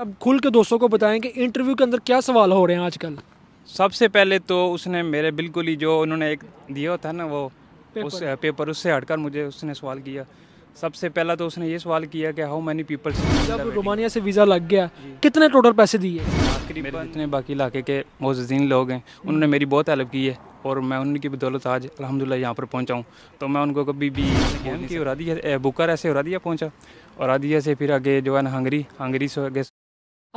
अब खुल के दोस्तों को बताएं कि इंटरव्यू के अंदर क्या सवाल हो रहे हैं आजकल सबसे पहले तो उसने मेरे बिल्कुल ही जो उन्होंने एक दिया था ना वो पेपर। उस पेपर उससे हटकर मुझे उसने सवाल किया सबसे पहला तो उसने ये सवाल किया कि हाउ मैनी पीपल रोमानिया से वीज़ा लग गया कितने टोटल पैसे दिए तो इतने बाकी इलाके के मोजीन लोग हैं हम्म। उन्होंने मेरी बहुत हेल्प की है और मैं उनकी बदौलत आज अलहमदिल्ला यहाँ पर पहुँचा हूँ तो मैं उनको कभी भी की उरादिया बुकर ऐसे उरादिया पहुँचा और आदिया से फिर आगे जो है ना हंगरी हंगरी से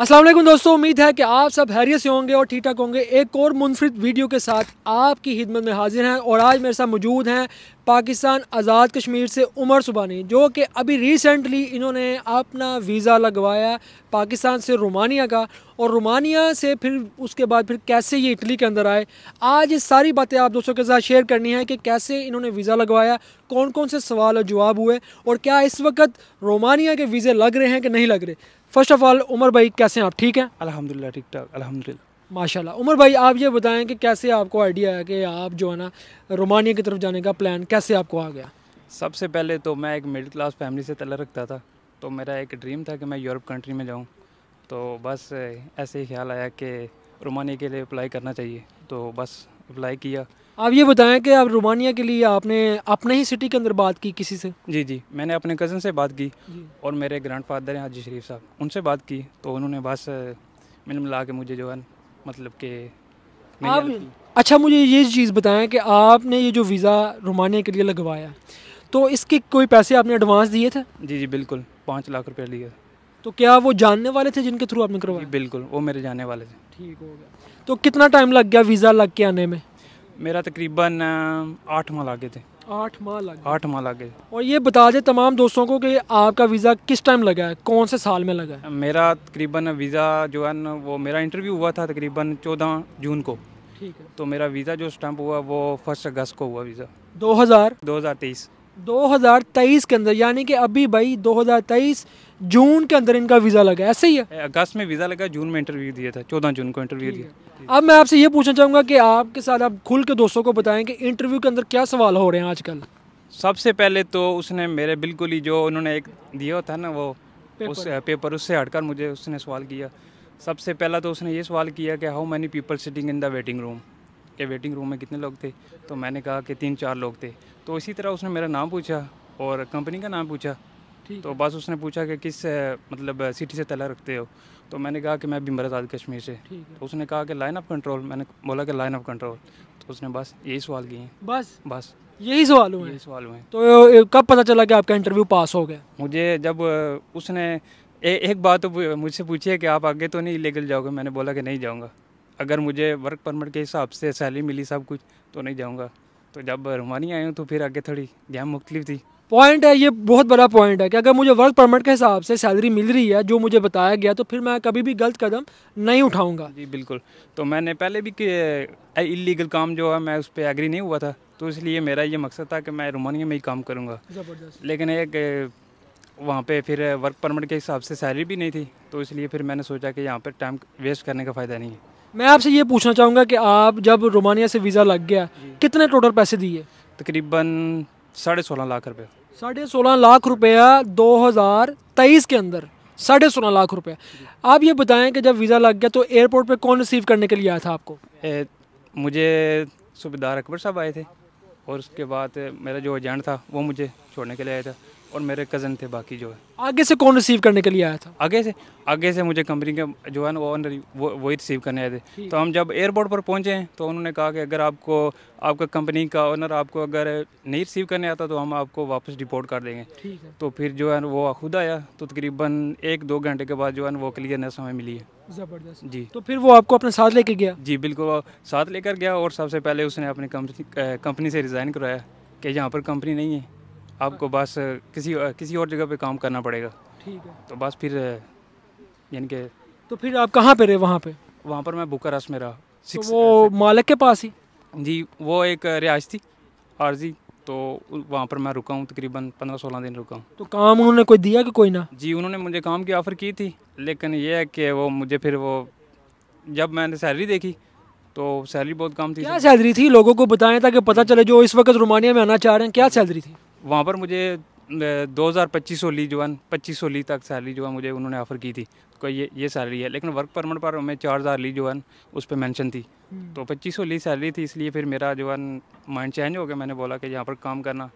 असलम दोस्तों उम्मीद है कि आप सब हैरियत से होंगे और ठीक ठाक होंगे एक और मुनफरद वीडियो के साथ आपकी हिदमत में हाजिर हैं और आज मेरे साथ मौजूद हैं पाकिस्तान आज़ाद कश्मीर से उमर सुबानी जो कि अभी रिसेंटली इन्होंने अपना वीज़ा लगवाया पाकिस्तान से रोमानिया का और रोमानिया से फिर उसके बाद फिर कैसे ये इटली के अंदर आए आज ये सारी बातें आप दोस्तों के साथ शेयर करनी है कि कैसे इन्होंने वीज़ा लगवाया कौन कौन से सवाल और जवाब हुए और क्या इस वक्त रोमानिया के वीज़े लग रहे हैं कि नहीं लग रहे फर्स्ट ऑफ ऑल उमर भाई कैसे हैं आप ठीक हैं अलहमदिल्ला ठीक ठाक अलहमदिल्ला माशाल्लाह उमर भाई आप ये बताएं कि कैसे आपको आइडिया है कि आप जो है ना रोमानिया की तरफ जाने का प्लान कैसे आपको आ गया सबसे पहले तो मैं एक मिडिल क्लास फैमिली से तला रखता था तो मेरा एक ड्रीम था कि मैं यूरोप कंट्री में जाऊँ तो बस ऐसे ही ख्याल आया कि रोमानिया के लिए अप्लाई करना चाहिए तो बस अप्लाई किया आप ये बताएं कि आप रोमानिया के लिए आपने अपने ही सिटी के अंदर बात की किसी से जी जी मैंने अपने कज़न से बात की और मेरे ग्रैंड फादर हैं हाजी शरीफ साहब उनसे बात की तो उन्होंने बस मिल मिला के मुझे जो है मतलब कि आप अच्छा मुझे ये चीज़ बताएं कि आपने ये जो वीज़ा रोमानिया के लिए लगवाया तो इसके कोई पैसे आपने एडवांस दिए थे जी जी बिल्कुल पाँच लाख रुपये लिए तो क्या वो जानने वाले थे जिनके थ्रू आपने करवाया बिल्कुल वो मेरे जानने वाले थे ठीक हो गया तो कितना टाइम लग गया वीज़ा लग के आने में मेरा तकरीबन आठ माह लागे थे आठ माह लागे आठ माह लागे और ये बता दें तमाम दोस्तों को कि आपका वीज़ा किस टाइम लगा है कौन से साल में लगा है मेरा तकरीबन वीज़ा जो है ना वो मेरा इंटरव्यू हुआ था तकरीबन चौदह जून को ठीक है तो मेरा वीज़ा जो स्टम्प हुआ वो फर्स्ट अगस्त को हुआ वीज़ा दो हज़ार दो हज़ार तेईस 2023 के अंदर यानी कि अभी भाई 2023 जून के अंदर इनका वीज़ा लगा ऐसे ही है अगस्त में वीज़ा लगा जून में इंटरव्यू दिया था चौदह जून को इंटरव्यू दिया अब मैं आपसे ये पूछना चाहूँगा कि आपके साथ आप खुल के दोस्तों को बताएं कि इंटरव्यू के अंदर क्या सवाल हो रहे हैं आजकल सबसे पहले तो उसने मेरे बिल्कुल ही जो उन्होंने एक दिया था ना वो पेपर। उस पेपर उससे हटकर मुझे उसने सवाल किया सबसे पहला तो उसने ये सवाल किया कि how many people sitting in the waiting room कि वेटिंग रूम में कितने लोग थे तो मैंने कहा कि तीन चार लोग थे तो इसी तरह उसने मेरा नाम पूछा और कंपनी का नाम पूछा तो बस उसने पूछा कि किस मतलब सिटी से तला रखते हो तो मैंने कहा कि मैं बिमर आज़ाद कश्मीर से तो उसने कहा कि लाइन ऑफ कंट्रोल मैंने बोला कि लाइन ऑफ कंट्रोल तो उसने बस यही सवाल किए बस बस यही सवाल हुए यही सवाल हुए तो कब पता चला कि आपका इंटरव्यू पास हो गया मुझे जब उसने ए, एक बात तो मुझसे पूछी है कि आप आगे तो नहीं लेकर जाओगे मैंने बोला कि नहीं जाऊँगा अगर मुझे वर्क परमिट के हिसाब से सैलरी मिली सब कुछ तो नहीं जाऊँगा तो जब रुमानी आए हूँ तो फिर आगे थोड़ी गेम मुख्तलिफ थी पॉइंट है ये बहुत बड़ा पॉइंट है कि अगर मुझे वर्क परमिट के हिसाब से सैलरी मिल रही है जो मुझे बताया गया तो फिर मैं कभी भी गलत कदम नहीं उठाऊंगा जी बिल्कुल तो मैंने पहले भी इलीगल काम जो है मैं उस पर एग्री नहीं हुआ था तो इसलिए मेरा ये मकसद था कि मैं रोमानिया में ही काम करूँगा लेकिन एक वहाँ पे फिर वर्क परमिट के हिसाब से सैलरी भी नहीं थी तो इसलिए फिर मैंने सोचा कि यहाँ पर टाइम वेस्ट करने का फ़ायदा नहीं है मैं आपसे ये पूछना चाहूँगा कि आप जब रोमानिया से वीज़ा लग गया कितने टोटल पैसे दिए तकरीबन साढ़े सोलह लाख रुपये साढ़े सोलह लाख रुपया दो हज़ार तेईस के अंदर साढ़े सोलह लाख रुपया आप ये बताएं कि जब वीज़ा लग गया तो एयरपोर्ट पे कौन रिसीव करने के लिए आया था आपको ए, मुझे सूबेदार अकबर साहब आए थे और उसके बाद मेरा जो एजेंट था वो मुझे छोड़ने के लिए आया था और मेरे कज़न थे बाकी जो है आगे से कौन रिसीव करने के लिए आया था आगे से आगे से मुझे कंपनी के जो है ना ओनर वो वही रिसीव करने आए थे तो हम जब एयरपोर्ट पर पहुंचे हैं तो उन्होंने कहा कि अगर आपको आपका कंपनी का ओनर आपको अगर नहीं रिसीव करने आता तो हम आपको वापस डिपोर्ट कर देंगे तो फिर जो है वो खुद आया तो तकरीबन एक दो घंटे के बाद जो है वो क्लियरनेस हमें मिली है ज़बरदस्त जी तो फिर वो आपको अपने साथ लेके गया जी बिल्कुल साथ लेकर गया और सबसे पहले उसने अपनी कंपनी से रिज़ाइन करवाया कि यहाँ पर कंपनी नहीं है आपको बस किसी किसी और जगह पे काम करना पड़ेगा ठीक है तो बस फिर यानी कि तो फिर आप कहाँ पे रहे वहाँ पे वहाँ पर मैं बुकर में रहा तो वो मालिक के पास ही जी वो एक रिहायश थी आरजी तो वहाँ पर मैं रुका हूँ तकरीबन पंद्रह सोलह दिन रुका हूँ तो काम उन्होंने कोई दिया कि कोई ना जी उन्होंने मुझे काम की ऑफ़र की थी लेकिन ये है कि वो मुझे फिर वो जब मैंने सैलरी देखी तो सैलरी बहुत कम थी क्या सैलरी थी लोगों को बताएं ताकि पता चले जो इस वक्त रोमानिया में आना चाह रहे हैं क्या सैलरी थी वहाँ पर मुझे दो हज़ार पच्चीस सौ ली जो है पच्चीस सौ ली तक सैलरी जो है मुझे उन्होंने ऑफ़र की थी तो ये ये सैलरी है लेकिन वर्क परमिट पर हमें चार हज़ार ली जो है उस पर मैंशन थी हम्म। तो पच्चीस सौ ली सैलरी थी इसलिए फिर मेरा जो है माइंड चेंज हो गया मैंने बोला कि यहाँ पर काम करना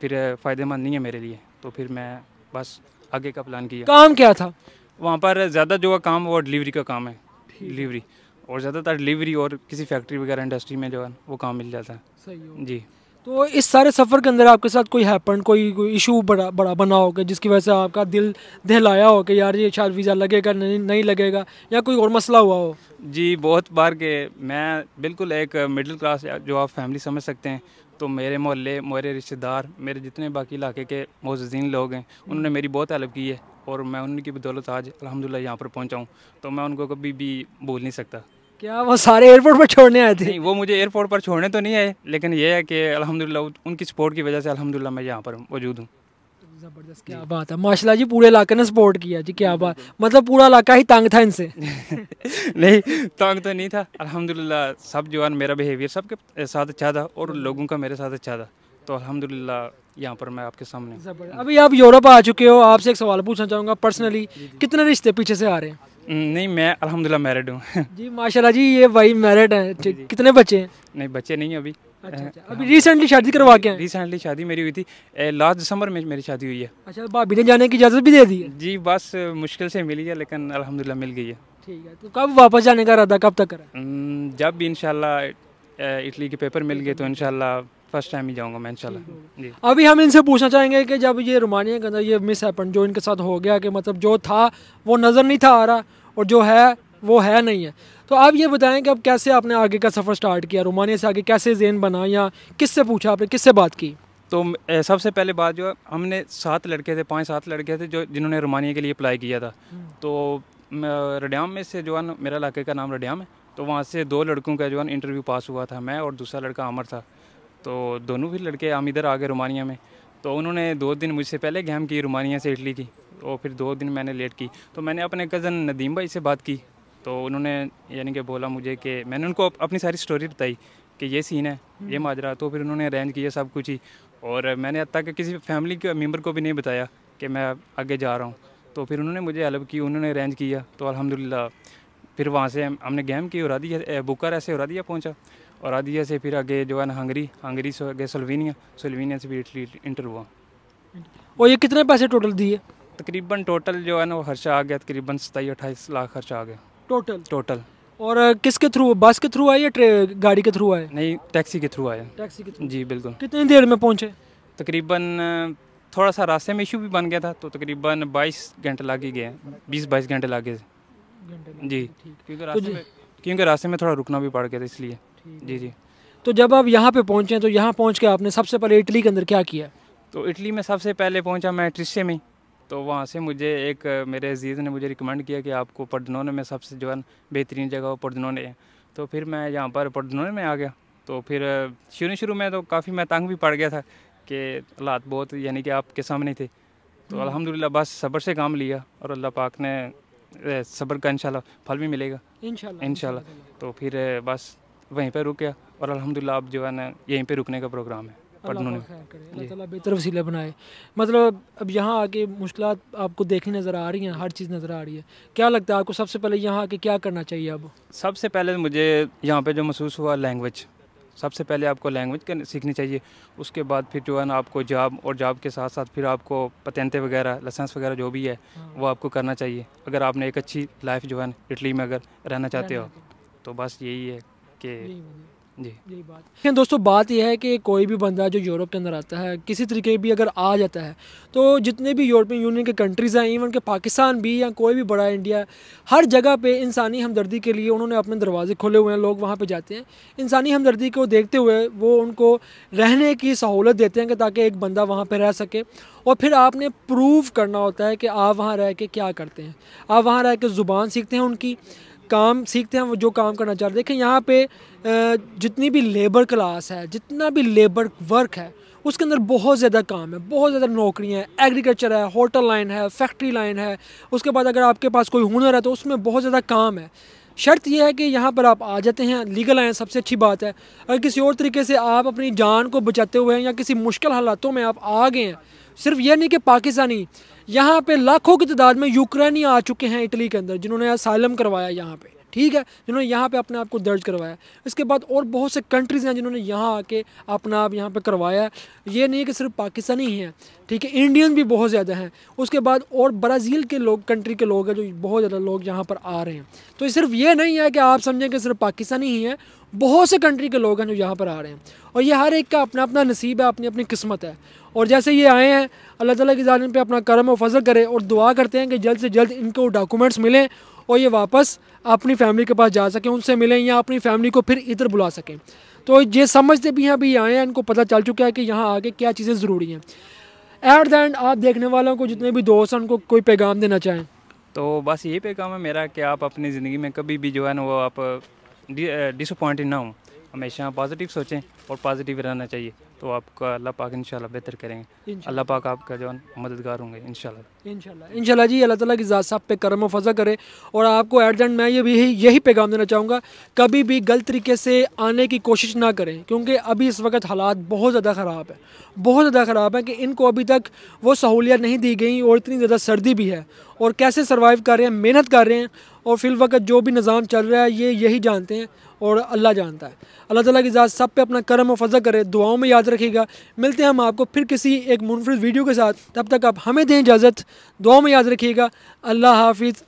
फिर फ़ायदेमंद नहीं है मेरे लिए तो फिर मैं बस आगे का प्लान किया काम क्या था वहाँ पर ज़्यादा जो काम वो डिलीवरी का काम है डिलीवरी और ज़्यादातर डिलीवरी और किसी फैक्ट्री वगैरह इंडस्ट्री में जो है वो काम मिल जाता है सही जी तो इस सारे सफ़र के अंदर आपके साथ कोई हैपन कोई कोई इशू बड़ा बड़ा बना होगा जिसकी वजह से आपका दिल दहलाया हो कि यार ये शायद वीज़ा लगेगा नहीं नहीं लगेगा या कोई और मसला हुआ हो जी बहुत बार के मैं बिल्कुल एक मिडिल क्लास जो आप फैमिली समझ सकते हैं तो मेरे मोहल्ले मेरे रिश्तेदार मेरे जितने बाकी इलाके के मोजीन लोग हैं उन्होंने मेरी बहुत हेल्प की है और मैं उनकी बदौलत आज अलहमदिल्ला यहाँ पर पहुँचाऊँ तो मैं उनको कभी भी भूल नहीं सकता क्या वो सारे एयरपोर्ट पर छोड़ने आए थे नहीं वो मुझे एयरपोर्ट पर छोड़ने तो नहीं आए लेकिन ये है कि अलहमदिल्ला उनकी सपोर्ट की वजह से अलहमदिल्ला मैं यहाँ पर मौजूद हूँ ज़बरदस्त क्या बात है माशा जी पूरे इलाके ने सपोर्ट किया जी क्या बात मतलब पूरा इलाका ही तंग था इनसे नहीं तंग तो नहीं था अलहमदिल्ला सब जो है मेरा बिहेवियर सबके साथ अच्छा था और लोगों का मेरे साथ अच्छा था तो अलहमदिल्ला यहाँ पर मैं आपके सामने अभी आप यूरोप आ चुके हो आपसे एक सवाल पूछना चाहूँगा पर्सनली कितने रिश्ते पीछे से आ रहे हैं हम्म, नहीं मैं अल्हम्दुलिल्लाह मैरिड हूँ जी माशाल्लाह जी ये भाई मैरिड है कितने बच्चे हैं नहीं बच्चे नहीं अभी अच्छा, अच्छा। हाँ। अभी रिसेंटली शादी करवा के रिसेंटली शादी मेरी हुई थी लास्ट दिसंबर में मेरी शादी हुई है अच्छा भाभी ने जाने की इजाज़त भी दे दी जी बस मुश्किल से मिली है लेकिन अलहमदिल्ला मिल गई है ठीक है तो कब वापस जाने का इरादा कब तक हम्म, जब भी इनशाला इटली के पेपर मिल गए तो इनशाला फर्स्ट टाइम ही जाऊँगा मैं इंशाल्लाह जी अभी हम इनसे पूछना चाहेंगे कि जब ये रोमानिया के अंदर ये मिस हैपन जो इनके साथ हो गया कि मतलब जो था वो नज़र नहीं था आ रहा और जो है वो है नहीं है तो आप ये बताएं कि अब कैसे आपने आगे का सफ़र स्टार्ट किया रोमानिया से आगे कैसे जेन बना या किससे पूछा आपने किससे बात की तो सबसे पहले बात जो हमने सात लड़के थे पाँच सात लड़के थे जो जिन्होंने रोमानिया के लिए अप्लाई किया था हम्म। तो रडियाम में से जो है मेरा इलाके का नाम रड्याम है तो वहाँ से दो लड़कों का जो है इंटरव्यू पास हुआ था मैं और दूसरा लड़का अमर था तो दोनों भी लड़के हम इधर आ गए रोमानिया में तो उन्होंने दो दिन मुझसे पहले गेम की रोमानिया से इटली की और तो फिर दो दिन मैंने लेट की तो मैंने अपने कज़न नदीम भाई से बात की तो उन्होंने यानी कि बोला मुझे कि मैंने उनको अपनी सारी स्टोरी बताई कि ये सीन है ये हम्म। माजरा तो फिर उन्होंने अरेंज किया सब कुछ ही और मैंने हती तक किसी फैमिली के मेम्बर को भी नहीं बताया कि मैं आगे जा रहा हूँ तो फिर उन्होंने मुझे हेल्प की उन्होंने अरेंज किया तो अलहमदिल्ला फिर वहाँ से हमने गेम की उरादिया बुकार ऐसे उरादिया पहुँचा और आदिया से फिर आगे जो है ना हंगरी हंगरी से आगे स्लोवेनिया स्लोवेनिया से फिर इटली इंटर हुआ और ये कितने पैसे टोटल दिए तकरीबन टोटल जो है ना वो खर्चा आ गया तकरीबन सताईस अट्ठाईस लाख खर्चा आ गया टोटल टोटल और किसके थ्रू बस के थ्रू आए या गाड़ी के थ्रू आए नहीं टैक्सी के थ्रू आए टैक्सी के थ्रू जी बिल्कुल कितनी देर में पहुँचे तकरीबन थोड़ा सा रास्ते में इशू भी बन गया था तो तकरीबन 22 घंटे लग ही गए बीस बाईस घंटे लगे जी क्योंकि तो रास्ते में क्योंकि रास्ते में थोड़ा रुकना भी पड़ गया था इसलिए जी जी तो जब आप यहाँ पे पहुँचे तो यहाँ पहुँच के आपने सबसे पहले इटली के अंदर क्या किया तो इटली में सबसे पहले पहुँचा मैं ट्रिशे में तो वहाँ से मुझे एक मेरे अजीज़ ने मुझे रिकमेंड किया कि आपको पर्दनोने में सबसे जो है बेहतरीन जगह पर्दनोने है तो फिर मैं यहाँ पर पर्दनोने में आ गया तो फिर शुरू शुरू में तो काफ़ी मैं तंग भी पड़ गया था कि हालात बहुत यानी कि आपके सामने थे तो हम्म। अलहमदिल्ला बस सब्र से काम लिया और अल्लाह पाक ने सब्र का इनशाला फल भी मिलेगा इनशा तो फिर बस वहीं पर रुक गया और अलहमदिल्ला अब जो है ना यहीं पर रुकने का प्रोग्राम है बेहतर वसीला बनाए मतलब अब यहाँ आके मुश्किल आपको देखनी नज़र आ रही हैं हर चीज़ नज़र आ रही है क्या लगता है आपको सबसे पहले यहाँ आके क्या करना चाहिए अब सबसे पहले मुझे यहाँ पे जो महसूस हुआ लैंग्वेज सबसे पहले आपको लैंग्वेज सीखनी चाहिए उसके बाद फिर जो है ना आपको जॉब और जॉब के साथ साथ फिर आपको पतेंते वगैरह लाइसेंस वगैरह जो भी है हाँ। वो आपको करना चाहिए अगर आपने एक अच्छी लाइफ जो है इटली में अगर रहना चाहते हो तो बस यही है कि जी यही बात दोस्तों बात यह है कि कोई भी बंदा जो यूरोप के अंदर आता है किसी तरीके भी अगर आ जाता है तो जितने भी यूरोपियन यूनियन के कंट्रीज़ हैं इवन के पाकिस्तान भी या कोई भी बड़ा इंडिया हर जगह पे इंसानी हमदर्दी के लिए उन्होंने अपने दरवाजे खोले हुए हैं लोग वहाँ पे जाते हैं इंसानी हमदर्दी को देखते हुए वो उनको रहने की सहूलत देते हैं कि ताकि एक बंदा वहाँ पर रह सके और फिर आपने प्रूव करना होता है कि आप वहाँ रह के क्या करते हैं आप वहाँ रह के ज़ुबान सीखते हैं उनकी काम सीखते हैं वो जो काम करना चाहते हैं देखें यहाँ पे जितनी भी लेबर क्लास है जितना भी लेबर वर्क है उसके अंदर बहुत ज़्यादा काम है बहुत ज़्यादा नौकरियाँ हैं एग्रीकल्चर है होटल लाइन है फैक्ट्री लाइन है उसके बाद अगर आपके पास कोई हुनर है तो उसमें बहुत ज़्यादा काम है शर्त यह है कि यहाँ पर आप आ जाते हैं लीगल आए सबसे अच्छी बात है अगर किसी और तरीके से आप अपनी जान को बचाते हुए हैं या किसी मुश्किल हालातों में आप आ गए हैं सिर्फ ये नहीं कि पाकिस्तानी यहाँ पे लाखों की तादाद में यूक्रेनी आ चुके हैं इटली के अंदर जिन्होंने असाइलम करवाया यहाँ पे ठीक है जिन्होंने यहाँ पे अपने आप को दर्ज करवाया इसके बाद और बहुत से कंट्रीज़ हैं जिन्होंने यहाँ आके अपना आप यहाँ पे करवाया है ये नहीं कि सिर्फ पाकिस्तानी ही हैं ठीक है इंडियन भी बहुत ज़्यादा हैं उसके बाद और ब्राज़ील के लोग कंट्री के लोग हैं जो बहुत ज़्यादा लोग यहाँ पर आ रहे हैं तो सिर्फ ये नहीं है कि आप समझें कि सिर्फ पाकिस्तानी ही हैं बहुत से कंट्री के लोग हैं जो यहाँ पर आ रहे हैं और ये हर एक का अपना अपना नसीब है अपनी अपनी किस्मत है और जैसे ये आए हैं अल्लाह ताला के जान पे अपना कर्म और फजल करे और दुआ करते हैं कि जल्द से जल्द इनको डॉक्यूमेंट्स मिलें और ये वापस अपनी फैमिली के पास जा सकें उनसे मिलें या अपनी फैमिली को फिर इधर बुला सकें तो ये समझते भी हैं अभी आए हैं इनको पता चल चुका है कि यहाँ आके क्या चीज़ें ज़रूरी हैं एट द एंड आप देखने वालों को जितने भी दोस्त हैं उनको कोई पैगाम देना चाहें तो बस यही पैगाम है मेरा कि आप अपनी ज़िंदगी में कभी भी जो है ना वो आप डिसअपॉइंटेड ना हों हमेशा पॉजिटिव सोचें और पॉजिटिव रहना चाहिए तो आपका अल्लाह पाक इंशाल्लाह बेहतर करेंगे अल्लाह पाक आपका जो मददगार होंगे इंशाल्लाह इंशाल्लाह इंशाल्लाह जी अल्लाह ताला की ज़ात साहब पे करम फजा करे और आपको एडजेंट मैं ये भी यही पैगाम देना चाहूँगा कभी भी गलत तरीके से आने की कोशिश ना करें क्योंकि अभी इस वक्त हालात बहुत ज़्यादा ख़राब है बहुत ज़्यादा ख़राब है कि इनको अभी तक वो सहूलियत नहीं दी गई और इतनी ज़्यादा सर्दी भी है और कैसे सर्वाइव कर रहे हैं मेहनत कर रहे हैं और फिल वक्त जो भी निज़ाम चल रहा है ये यही जानते हैं और अल्लाह जानता है अल्लाह ताला की ज़ात सब पे अपना करम और फजल करे दुआओं में याद रखिएगा मिलते हैं हम आपको फिर किसी एक मुनफरद वीडियो के साथ तब तक आप हमें दें इजाज़त दुआओं में याद रखिएगा अल्लाह हाफिज़